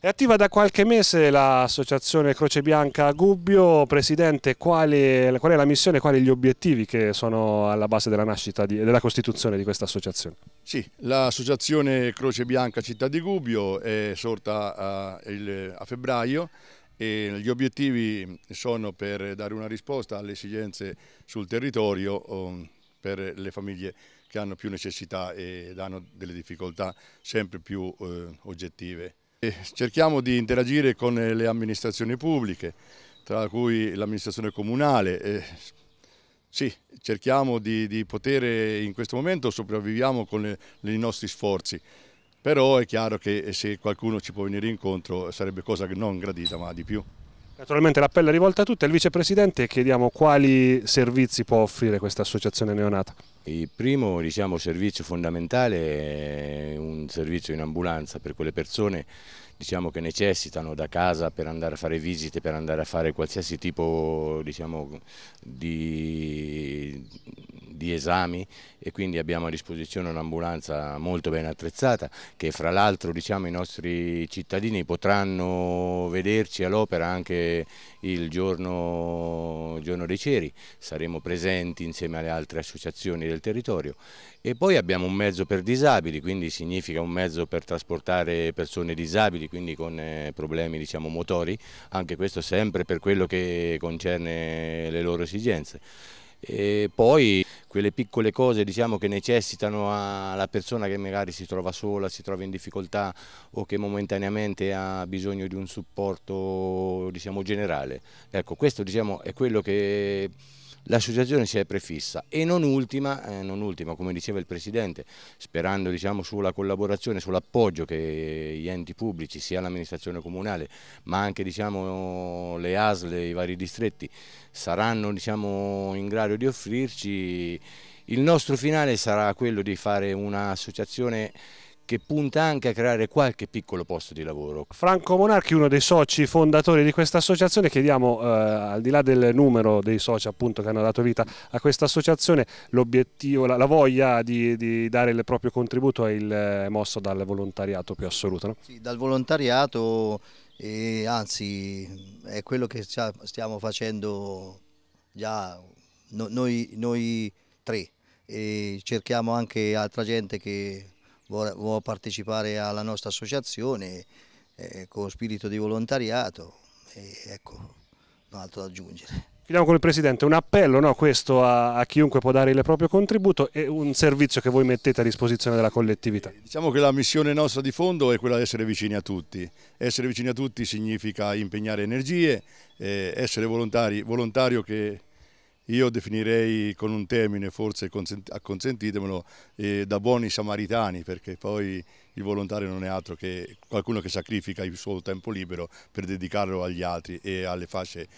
È attiva da qualche mese l'associazione Croce Bianca Gubbio, Presidente, quale, qual è la missione, quali gli obiettivi che sono alla base della nascita e della costituzione di questa associazione? Sì, l'associazione Croce Bianca Città di Gubbio è sorta a, il, a febbraio e gli obiettivi sono per dare una risposta alle esigenze sul territorio um, per le famiglie che hanno più necessità ed hanno delle difficoltà sempre più eh, oggettive. Eh, cerchiamo di interagire con eh, le amministrazioni pubbliche, tra cui l'amministrazione comunale. Eh, sì, cerchiamo di, di, poter in questo momento sopravviviamo con le, i nostri sforzi, però è chiaro che se qualcuno ci può venire incontro sarebbe cosa che non gradita ma di più. Naturalmente l'appello è rivolto a tutti, al Vicepresidente chiediamo quali servizi può offrire questa associazione neonata. Il primo diciamo, servizio fondamentale è un servizio in ambulanza per quelle persone diciamo, che necessitano da casa per andare a fare visite, per andare a fare qualsiasi tipo diciamo, di, di esami e quindi abbiamo a disposizione un'ambulanza molto ben attrezzata che fra l'altro diciamo, i nostri cittadini potranno vederci all'opera anche il giorno, giorno dei ceri, saremo presenti insieme alle altre associazioni del territorio e poi abbiamo un mezzo per disabili, quindi significa un mezzo per trasportare persone disabili, quindi con eh, problemi diciamo, motori, anche questo sempre per quello che concerne le loro esigenze. E poi quelle piccole cose diciamo, che necessitano alla persona che magari si trova sola, si trova in difficoltà o che momentaneamente ha bisogno di un supporto diciamo, generale. Ecco, questo diciamo, è quello che l'associazione si è prefissa e non ultima, eh, non ultima come diceva il Presidente, sperando diciamo, sulla collaborazione, sull'appoggio che gli enti pubblici, sia l'amministrazione comunale ma anche diciamo, le ASL, i vari distretti saranno diciamo, in grado di offrirci, il nostro finale sarà quello di fare un'associazione che punta anche a creare qualche piccolo posto di lavoro. Franco Monarchi, uno dei soci fondatori di questa associazione, chiediamo eh, al di là del numero dei soci appunto, che hanno dato vita a questa associazione, l'obiettivo, la, la, voglia di, di, dare il proprio contributo è il, eh, mosso dal volontariato più assoluto. No? Sì, dal volontariato e anzi è quello che stiamo facendo già noi, noi tre e cerchiamo anche altra gente che vuole, vuole partecipare alla nostra associazione eh, con spirito di volontariato e ecco, non altro da aggiungere. Chiudiamo con il Presidente, un appello no, questo a, a, chiunque può dare il proprio contributo e un servizio che voi mettete a disposizione della collettività. Eh, diciamo che la missione nostra di fondo è quella di essere vicini a tutti. Essere vicini a tutti significa impegnare energie, eh, essere volontari, volontario che io definirei con un termine, forse acconsentitemelo, eh, da buoni samaritani, perché poi il volontario non è altro che qualcuno che sacrifica il suo tempo libero per dedicarlo agli altri e alle fasce